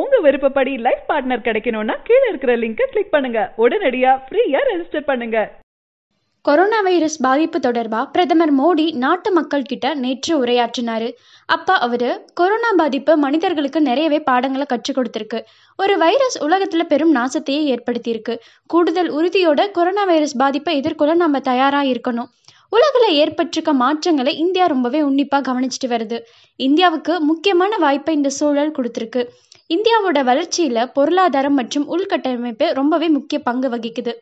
உங்க விருப்பப்படி life partner கிடைக்கணும்னா கீழே இருக்கிற லிங்கை கிளிக் பண்ணுங்க உடனடியா ஃப்ரீயா ரெஜிஸ்டர் பண்ணுங்க கொரோனா வைரஸ் பாதிப்பு தொடர்பா பிரதமர் மோடி நாட்டு மக்கள் கிட்ட நேற்று உரையாற்றினாரு அப்ப அவரு கொரோனா பாதிப்பு மனிதர்களுக்கு நிறையவே பாடங்களை கற்றுக் கொடுத்திருக்கு ஒரு வைரஸ் உலகத்துல பெரும் நாசத்தையே ஏற்படுத்தியிருக்கு கூடுதல் உறுதியோட கொரோனா வைரஸ் பாதிப்பை எதிர்கொள்ள நம்ம தயாரா இருக்கணும் உலகில் ஏற்பட்டிருக்க மாற்றங்களை இந்தியா ரொம்பவே உன்னிப்பாக கவனிச்சிட்டு வருது இந்தியாவுக்கு முக்கியமான வாய்ப்பை இந்த சூழல் கொடுத்துருக்கு இந்தியாவோட வளர்ச்சியில் பொருளாதாரம் மற்றும் உள்கட்டமைப்பு ரொம்பவே முக்கிய பங்கு வகிக்குது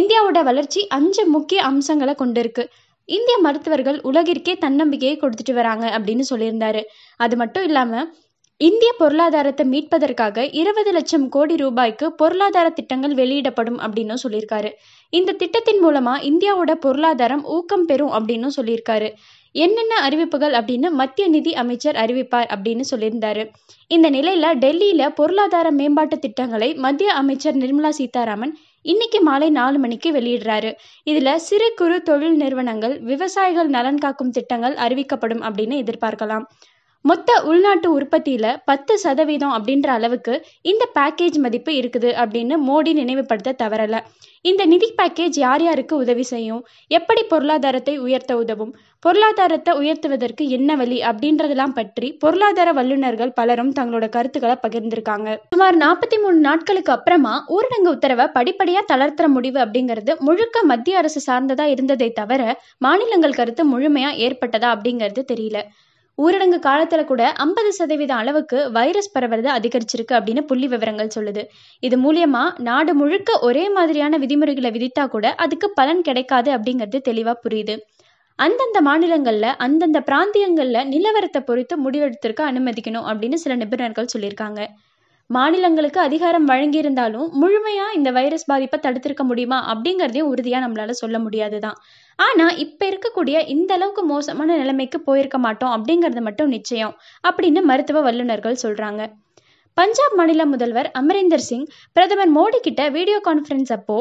இந்தியாவோட வளர்ச்சி அஞ்சு முக்கிய அம்சங்களை கொண்டிருக்கு இந்திய மருத்துவர்கள் உலகிற்கே தன்னம்பிக்கையை கொடுத்துட்டு வராங்க அப்படின்னு சொல்லியிருந்தாரு அது மட்டும் இல்லாமல் இந்திய பொருளாதாரத்தை மீட்பதற்காக இருபது லட்சம் கோடி ரூபாய்க்கு பொருளாதார திட்டங்கள் வெளியிடப்படும் அப்படின்னு சொல்லியிருக்காரு இந்த திட்டத்தின் மூலமா இந்தியாவோட பொருளாதாரம் ஊக்கம் பெறும் அப்படின்னு சொல்லியிருக்காரு என்னென்ன அறிவிப்புகள் அப்படின்னு மத்திய நிதி அமைச்சர் அறிவிப்பார் அப்படின்னு சொல்லியிருந்தாரு இந்த நிலையில டெல்லியில பொருளாதார மேம்பாட்டு திட்டங்களை மத்திய அமைச்சர் நிர்மலா சீதாராமன் இன்னைக்கு மாலை நாலு மணிக்கு வெளியிடுறாரு இதுல சிறு குறு தொழில் நிறுவனங்கள் விவசாயிகள் நலன் காக்கும் திட்டங்கள் அறிவிக்கப்படும் அப்படின்னு எதிர்பார்க்கலாம் மொத்த உள்நாட்டு உற்பத்தியில் பத்து சதவீதம் அப்படின்ற அளவுக்கு இந்த பேக்கேஜ் மதிப்பு இருக்குது அப்படின்னு மோடி நினைவுபடுத்த தவறலை இந்த நிதி பேக்கேஜ் யார் யாருக்கு உதவி செய்யும் எப்படி பொருளாதாரத்தை உயர்த்த உதவும் பொருளாதாரத்தை உயர்த்துவதற்கு என்ன வழி அப்படின்றதெல்லாம் பற்றி பொருளாதார வல்லுநர்கள் பலரும் தங்களோட கருத்துக்களை பகிர்ந்திருக்காங்க சுமார் நாற்பத்தி மூணு நாட்களுக்கு அப்புறமா ஊரடங்கு உத்தரவை படிப்படியாக தளர்த்துற முடிவு அப்படிங்கிறது முழுக்க மத்திய அரசு சார்ந்ததா இருந்ததை தவிர மாநிலங்கள் கருத்து முழுமையா ஏற்பட்டதா அப்படிங்கிறது தெரியல ஊரடங்கு காலத்தில் கூட ஐம்பது சதவீத அளவுக்கு வைரஸ் பரவுறது அதிகரிச்சிருக்கு அப்படின்னு புள்ளி விவரங்கள் சொல்லுது இது மூலியமா நாடு முழுக்க ஒரே மாதிரியான விதிமுறைகளை விதித்தா கூட அதுக்கு பலன் கிடைக்காது அப்படிங்கிறது தெளிவாக புரியுது அந்தந்த மாநிலங்களில் அந்தந்த பிராந்தியங்களில் நிலவரத்தை பொறுத்து முடிவெடுத்திருக்க அனுமதிக்கணும் அப்படின்னு சில நிபுணர்கள் சொல்லியிருக்காங்க மாநிலங்களுக்கு அதிகாரம் வழங்கியிருந்தாலும் முழுமையாக இந்த வைரஸ் பாதிப்பை தடுத்திருக்க முடியுமா அப்படிங்கிறதையும் உறுதியாக நம்மளால் சொல்ல முடியாது தான் ஆனால் இப்போ இருக்கக்கூடிய இந்த அளவுக்கு மோசமான நிலைமைக்கு போயிருக்க மாட்டோம் அப்படிங்கிறது மட்டும் நிச்சயம் அப்படின்னு மருத்துவ வல்லுநர்கள் சொல்கிறாங்க பஞ்சாப் மாநில முதல்வர் அமரிந்தர் சிங் பிரதமர் மோடி கிட்ட வீடியோ கான்ஃபரன்ஸ் அப்போ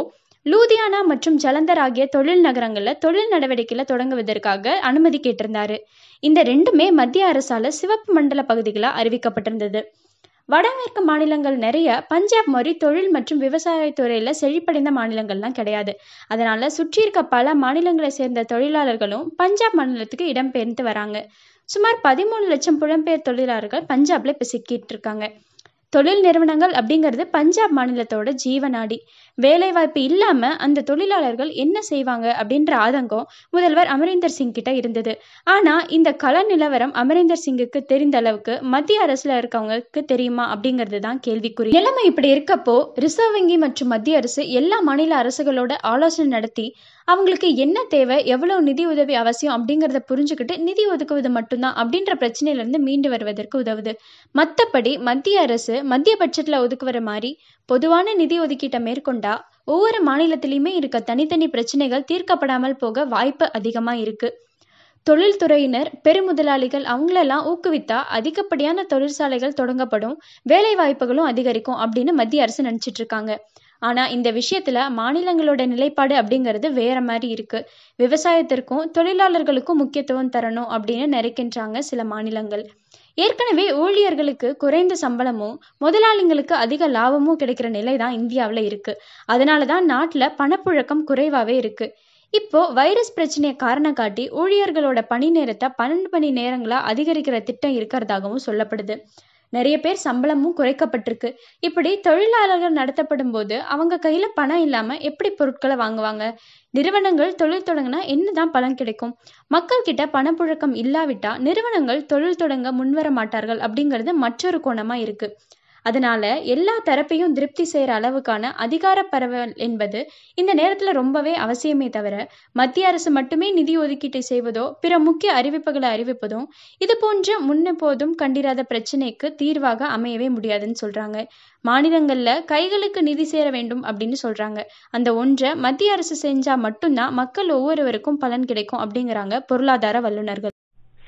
லூதியானா மற்றும் ஜலந்தர் ஆகிய தொழில் நகரங்களில் தொழில் நடவடிக்கையில தொடங்குவதற்காக அனுமதி கேட்டிருந்தாரு இந்த ரெண்டுமே மத்திய அரசால சிவப்பு மண்டல பகுதிகளாக அறிவிக்கப்பட்டிருந்தது வடமேற்கு மாநிலங்கள் நிறைய பஞ்சாப் மாதிரி தொழில் மற்றும் விவசாயத்துறையில் செழிப்படைந்த மாநிலங்கள்லாம் கிடையாது அதனால் சுற்றி இருக்க பல மாநிலங்களை சேர்ந்த தொழிலாளர்களும் பஞ்சாப் மாநிலத்துக்கு இடம்பெயர்ந்து வராங்க சுமார் பதிமூணு லட்சம் புலம்பெயர் தொழிலாளர்கள் பஞ்சாப்ல இப்போ சிக்கிட்டு இருக்காங்க தொழில் நிறுவனங்கள் அப்படிங்கிறது பஞ்சாப் மாநிலத்தோட ஜீவநாடி வேலைவாய்ப்பு இல்லாமல் அந்த தொழிலாளர்கள் என்ன செய்வாங்க அப்படின்ற ஆதங்கம் முதல்வர் அமரிந்தர் சிங் கிட்ட இருந்தது ஆனால் இந்த கல நிலவரம் அமரேந்தர் சிங்குக்கு தெரிந்த அளவுக்கு மத்திய அரசில் இருக்கவங்களுக்கு தெரியுமா அப்படிங்கிறது தான் கேள்விக்குறி நிலைமை இப்படி இருக்கப்போ ரிசர்வ் வங்கி மற்றும் மத்திய அரசு எல்லா மாநில அரசுகளோட ஆலோசனை நடத்தி அவங்களுக்கு என்ன தேவை எவ்வளோ நிதி உதவி அவசியம் அப்படிங்கிறத புரிஞ்சுக்கிட்டு நிதி ஒதுக்குவது மட்டும்தான் அப்படின்ற பிரச்சனையிலேருந்து மீண்டு வருவதற்கு உதவுது மற்றபடி மத்திய அரசு மத்திய பட்ஜெட்டில் ஒதுக்குவர மாதிரி பொதுவான நிதி ஒதுக்கீட்டை மேற்கொண்டா ஒவ்வொரு மாநிலத்திலையுமே இருக்க தனித்தனி பிரச்சனைகள் தீர்க்கப்படாமல் போக வாய்ப்பு அதிகமாக இருக்குது தொழில்துறையினர் பெருமுதலாளிகள் அவங்களெல்லாம் ஊக்குவித்தா அதிகப்படியான தொழிற்சாலைகள் தொடங்கப்படும் வேலை வாய்ப்புகளும் அதிகரிக்கும் அப்படின்னு மத்திய அரசு நினச்சிட்டு இருக்காங்க ஆனால் இந்த விஷயத்தில் மாநிலங்களோட நிலைப்பாடு அப்படிங்கிறது வேற மாதிரி இருக்குது விவசாயத்திற்கும் தொழிலாளர்களுக்கும் முக்கியத்துவம் தரணும் அப்படின்னு நினைக்கின்றாங்க சில மாநிலங்கள் ஏற்கனவே ஊழியர்களுக்கு குறைந்த சம்பளமும் முதலாளிங்களுக்கு அதிக லாபமும் கிடைக்கிற நிலை தான் இந்தியாவில் இருக்குது அதனால தான் நாட்டில் பணப்புழக்கம் குறைவாகவே இருக்குது இப்போ வைரஸ் பிரச்சனையை காரணம் காட்டி ஊழியர்களோட பணி நேரத்தை பன்னெண்டு மணி நேரங்களா அதிகரிக்கிற திட்டம் இருக்கிறதாகவும் சொல்லப்படுது நிறைய பேர் சம்பளமும் குறைக்கப்பட்டிருக்கு இப்படி தொழிலாளர்கள் நடத்தப்படும் போது அவங்க கையில பணம் இல்லாமல் எப்படி பொருட்களை வாங்குவாங்க நிறுவனங்கள் தொழில் தொடங்கினா என்னதான் பலன் கிடைக்கும் மக்கள் கிட்ட பணப்புழக்கம் இல்லாவிட்டா நிறுவனங்கள் தொழில் தொடங்க முன்வர மாட்டார்கள் அப்படிங்கிறது மற்றொரு கோணமா இருக்கு அதனால எல்லா தரப்பையும் திருப்தி செய்கிற அளவுக்கான அதிகார பரவல் என்பது இந்த நேரத்தில் ரொம்பவே அவசியமே தவிர மத்திய அரசு மட்டுமே நிதி ஒதுக்கீட்டை செய்வதோ பிற முக்கிய அறிவிப்புகளை அறிவிப்பதும் இது போன்ற முன்னெப்போதும் கண்டிராத பிரச்சனைக்கு தீர்வாக அமையவே முடியாதுன்னு சொல்கிறாங்க மாநிலங்களில் கைகளுக்கு நிதி சேர வேண்டும் அப்படின்னு சொல்கிறாங்க அந்த ஒன்றை மத்திய அரசு செஞ்சால் மட்டும்தான் மக்கள் ஒவ்வொருவருக்கும் பலன் கிடைக்கும் அப்படிங்கிறாங்க பொருளாதார வல்லுநர்கள்